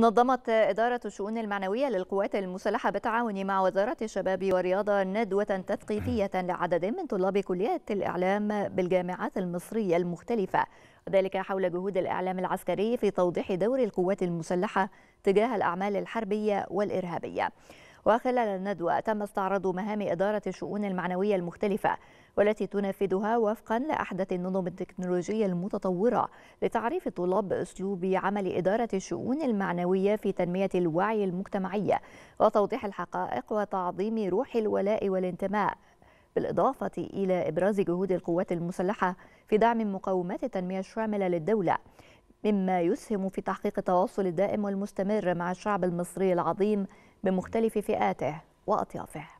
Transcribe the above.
نظمت إدارة الشؤون المعنوية للقوات المسلحة بالتعاون مع وزارة الشباب والرياضة ندوة تثقيفية لعدد من طلاب كليات الإعلام بالجامعات المصرية المختلفة وذلك حول جهود الإعلام العسكري في توضيح دور القوات المسلحة تجاه الأعمال الحربية والإرهابية وخلال الندوة تم استعراض مهام إدارة الشؤون المعنوية المختلفة والتي تنفذها وفقا لأحدث النظم التكنولوجية المتطورة لتعريف الطلاب بأسلوب عمل إدارة الشؤون المعنوية في تنمية الوعي المجتمعي وتوضيح الحقائق وتعظيم روح الولاء والانتماء بالإضافة إلى إبراز جهود القوات المسلحة في دعم مقاومات التنمية الشاملة للدولة مما يسهم في تحقيق التواصل الدائم والمستمر مع الشعب المصري العظيم بمختلف فئاته وأطيافه